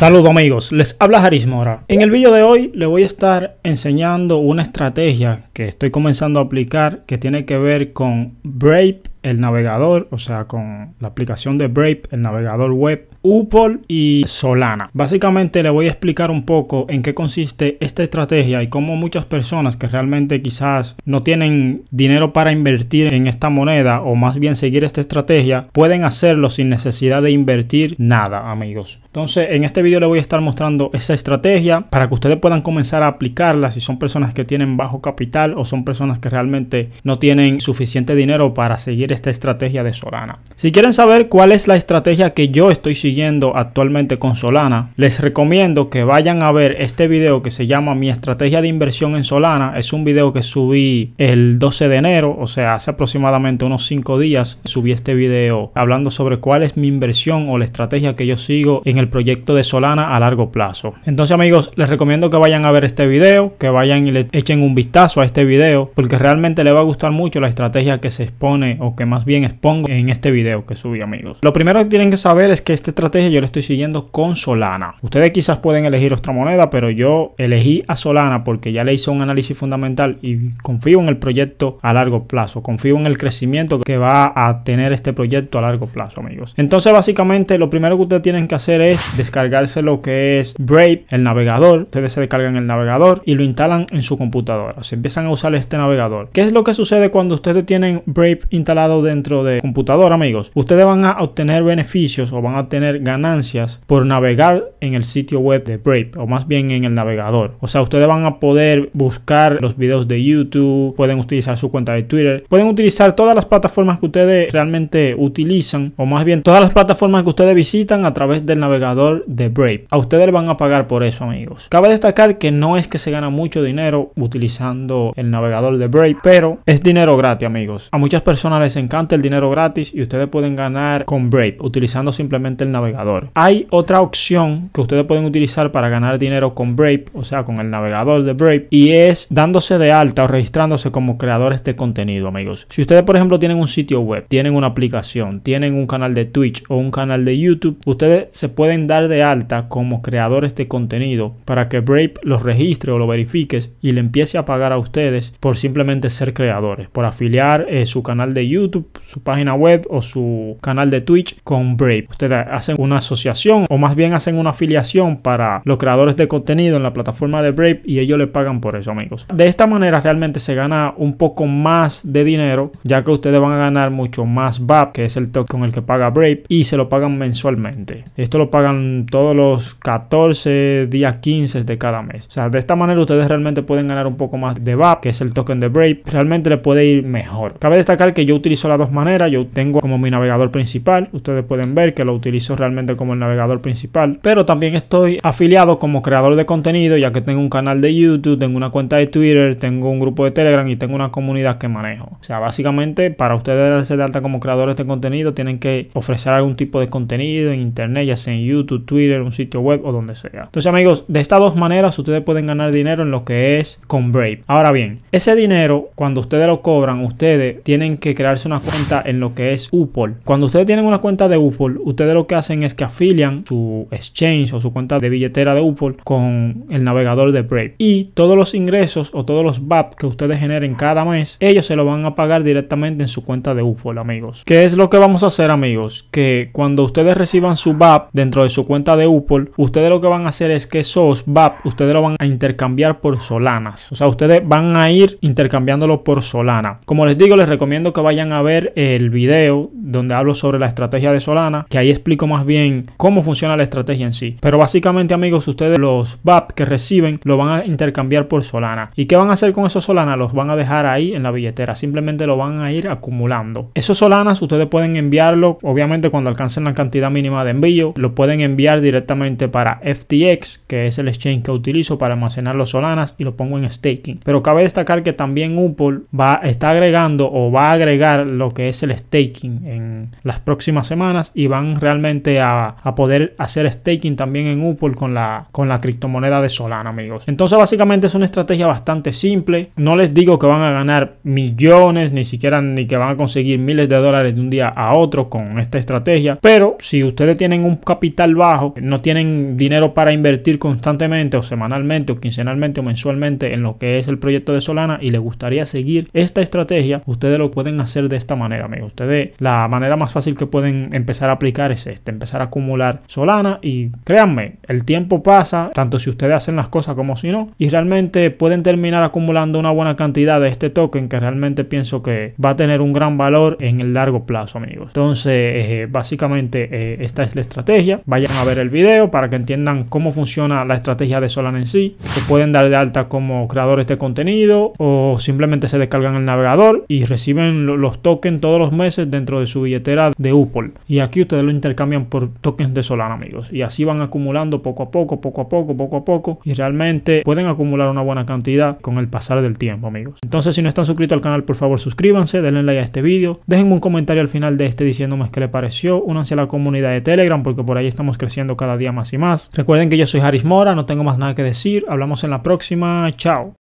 Saludos amigos, les habla Haris Mora. En el vídeo de hoy le voy a estar enseñando una estrategia que estoy comenzando a aplicar que tiene que ver con Brave el navegador, o sea, con la aplicación de Brave, el navegador web, Upol y Solana. Básicamente le voy a explicar un poco en qué consiste esta estrategia y cómo muchas personas que realmente quizás no tienen dinero para invertir en esta moneda o más bien seguir esta estrategia, pueden hacerlo sin necesidad de invertir nada, amigos. Entonces, en este vídeo le voy a estar mostrando esa estrategia para que ustedes puedan comenzar a aplicarla si son personas que tienen bajo capital o son personas que realmente no tienen suficiente dinero para seguir esta estrategia de Solana. Si quieren saber cuál es la estrategia que yo estoy siguiendo actualmente con Solana, les recomiendo que vayan a ver este video que se llama Mi estrategia de inversión en Solana. Es un video que subí el 12 de enero, o sea, hace aproximadamente unos 5 días subí este video hablando sobre cuál es mi inversión o la estrategia que yo sigo en el proyecto de Solana a largo plazo. Entonces amigos, les recomiendo que vayan a ver este video, que vayan y le echen un vistazo a este video, porque realmente le va a gustar mucho la estrategia que se expone o que que más bien expongo en este video que subí amigos. Lo primero que tienen que saber es que esta estrategia yo la estoy siguiendo con Solana. Ustedes quizás pueden elegir otra moneda, pero yo elegí a Solana porque ya le hice un análisis fundamental y confío en el proyecto a largo plazo. Confío en el crecimiento que va a tener este proyecto a largo plazo amigos. Entonces básicamente lo primero que ustedes tienen que hacer es descargarse lo que es Brave, el navegador. Ustedes se descargan el navegador y lo instalan en su computadora. Se empiezan a usar este navegador. ¿Qué es lo que sucede cuando ustedes tienen Brave instalado dentro de computador amigos, ustedes van a obtener beneficios o van a obtener ganancias por navegar en el sitio web de Brave o más bien en el navegador. O sea, ustedes van a poder buscar los vídeos de YouTube, pueden utilizar su cuenta de Twitter, pueden utilizar todas las plataformas que ustedes realmente utilizan o más bien todas las plataformas que ustedes visitan a través del navegador de Brave. A ustedes van a pagar por eso, amigos. Cabe destacar que no es que se gana mucho dinero utilizando el navegador de Brave, pero es dinero gratis, amigos. A muchas personas les encanta el dinero gratis y ustedes pueden ganar con Brave utilizando simplemente el navegador. Hay otra opción que ustedes pueden utilizar para ganar dinero con Brave, o sea, con el navegador de Brave, y es dándose de alta o registrándose como creadores de contenido, amigos. Si ustedes, por ejemplo, tienen un sitio web, tienen una aplicación, tienen un canal de Twitch o un canal de YouTube, ustedes se pueden dar de alta como creadores de contenido para que Brave los registre o lo verifiques y le empiece a pagar a ustedes por simplemente ser creadores, por afiliar eh, su canal de YouTube su página web o su canal de Twitch con Brave. Ustedes hacen una asociación o más bien hacen una afiliación para los creadores de contenido en la plataforma de Brave y ellos le pagan por eso, amigos. De esta manera realmente se gana un poco más de dinero, ya que ustedes van a ganar mucho más VAP, que es el token con el que paga Brave, y se lo pagan mensualmente. Esto lo pagan todos los 14 días 15 de cada mes. O sea, de esta manera ustedes realmente pueden ganar un poco más de VAP, que es el token de Brave. Realmente le puede ir mejor. Cabe destacar que yo utilizo las dos maneras. Yo tengo como mi navegador principal. Ustedes pueden ver que lo utilizo realmente como el navegador principal. Pero también estoy afiliado como creador de contenido, ya que tengo un canal de YouTube, tengo una cuenta de Twitter, tengo un grupo de Telegram y tengo una comunidad que manejo. O sea, básicamente para ustedes darse de alta como creadores de contenido, tienen que ofrecer algún tipo de contenido en Internet, ya sea en YouTube, Twitter, un sitio web o donde sea. Entonces, amigos, de estas dos maneras ustedes pueden ganar dinero en lo que es con Brave. Ahora bien, ese dinero, cuando ustedes lo cobran, ustedes tienen que crearse una cuenta en lo que es Upol. Cuando ustedes tienen una cuenta de Upol, ustedes lo que hacen es que afilian su exchange o su cuenta de billetera de Upol con el navegador de Brave. Y todos los ingresos o todos los VAP que ustedes generen cada mes, ellos se lo van a pagar directamente en su cuenta de Upol, amigos. ¿Qué es lo que vamos a hacer, amigos? Que cuando ustedes reciban su VAP dentro de su cuenta de Upol, ustedes lo que van a hacer es que esos VAP ustedes lo van a intercambiar por solanas. O sea, ustedes van a ir intercambiándolo por solana. Como les digo, les recomiendo que vayan a ver el video donde hablo sobre la estrategia de Solana, que ahí explico más bien cómo funciona la estrategia en sí. Pero básicamente, amigos, ustedes los BAP que reciben lo van a intercambiar por Solana. ¿Y qué van a hacer con esos Solana? Los van a dejar ahí en la billetera, simplemente lo van a ir acumulando. Esos Solanas ustedes pueden enviarlo, obviamente cuando alcancen la cantidad mínima de envío, lo pueden enviar directamente para FTX, que es el exchange que utilizo para almacenar los Solanas y lo pongo en staking. Pero cabe destacar que también Upol va, está agregando o va a agregar lo que es el staking en las próximas semanas y van realmente a, poder hacer staking también en Upol con la, con la criptomoneda de Solana, amigos. Entonces, básicamente es una estrategia bastante simple. No les digo que van a ganar millones, ni siquiera ni que van a conseguir miles de dólares de un día a otro con esta estrategia. Pero si ustedes tienen un capital bajo, no tienen dinero para invertir constantemente o semanalmente o quincenalmente o mensualmente en lo que es el proyecto de Solana y les gustaría seguir esta estrategia, ustedes lo pueden hacer de esta manera, amigos. Ustedes, la manera más fácil que pueden empezar a aplicar es esta, empezar a acumular Solana y créanme, el tiempo pasa, tanto si ustedes hacen las cosas como si no, y realmente pueden terminar acumulando una buena cantidad de este token que realmente pienso que va a tener un gran valor en el largo plazo, amigos. Entonces, eh, básicamente eh, esta es la estrategia. Vayan a ver el video para que entiendan cómo funciona la estrategia de Solana en sí. Se pueden dar de alta como creadores de contenido o simplemente se descargan el navegador y reciben los token todos los meses dentro de su billetera de Upol. Y aquí ustedes lo intercambian por tokens de Solana, amigos. Y así van acumulando poco a poco, poco a poco, poco a poco. Y realmente pueden acumular una buena cantidad con el pasar del tiempo, amigos. Entonces, si no están suscritos al canal, por favor suscríbanse, denle like a este vídeo. Déjenme un comentario al final de este diciéndome qué le pareció. Únanse a la comunidad de Telegram porque por ahí estamos creciendo cada día más y más. Recuerden que yo soy Haris Mora, no tengo más nada que decir. Hablamos en la próxima. Chao.